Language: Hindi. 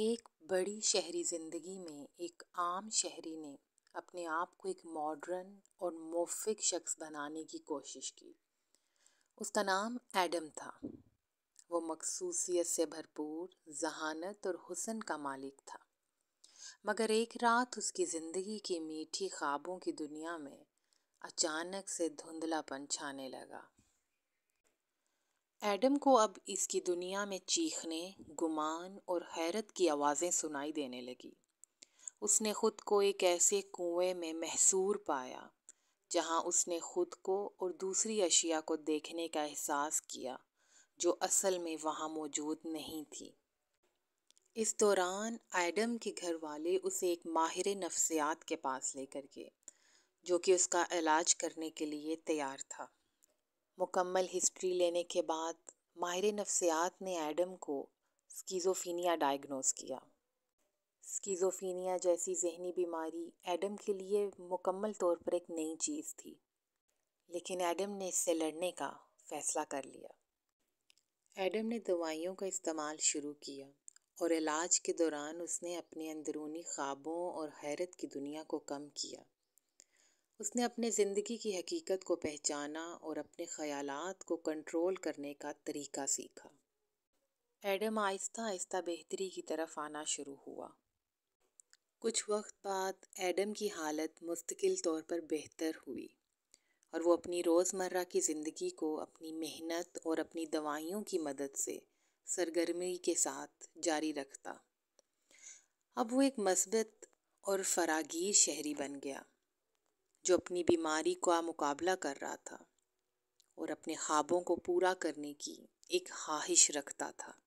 एक बड़ी शहरी जिंदगी में एक आम शहरी ने अपने आप को एक मॉडर्न और मोफिक शख्स बनाने की कोशिश की उसका नाम एडम था वो मखसूसियत से भरपूर जहानत और हुसन का मालिक था मगर एक रात उसकी ज़िंदगी की मीठी ख्वाबों की दुनिया में अचानक से धुंधलापन छाने लगा एडम को अब इसकी दुनिया में चीखने गुमान और हैरत की आवाज़ें सुनाई देने लगी उसने खुद को एक ऐसे कुएं में महसूर पाया जहां उसने खुद को और दूसरी अशिया को देखने का एहसास किया जो असल में वहां मौजूद नहीं थी इस दौरान एडम के घर वाले उसे एक माहिर नफ्सियात के पास लेकर गए जो कि उसका इलाज करने के लिए तैयार था मुकम्मल हिस्ट्री लेने के बाद माहिर नफ्सियात ने एडम को स्कीज़ोफीनिया डायग्नोस किया स्कीज़ोफीनिया जैसी जहनी बीमारी एडम के लिए मुकम्मल तौर पर एक नई चीज़ थी लेकिन एडम ने इससे लड़ने का फ़ैसला कर लिया एडम ने दवाइयों का इस्तेमाल शुरू किया और इलाज के दौरान उसने अपने अंदरूनी ख्वाबों और हैरत की दुनिया को कम किया उसने अपने ज़िंदगी की हकीकत को पहचाना और अपने ख्यालात को कंट्रोल करने का तरीका सीखा एडम आहिस्ता आहिस्ता बेहतरी की तरफ आना शुरू हुआ कुछ वक्त बाद एडम की हालत मुस्तकिल तौर पर बेहतर हुई और वो अपनी रोज़मर्रा की ज़िंदगी को अपनी मेहनत और अपनी दवाइयों की मदद से सरगर्मी के साथ जारी रखता अब वो एक मस्बत और फरागीर शहरी बन गया जो अपनी बीमारी का मुकाबला कर रहा था और अपने ख्वाबों को पूरा करने की एक ख्वाहिश रखता था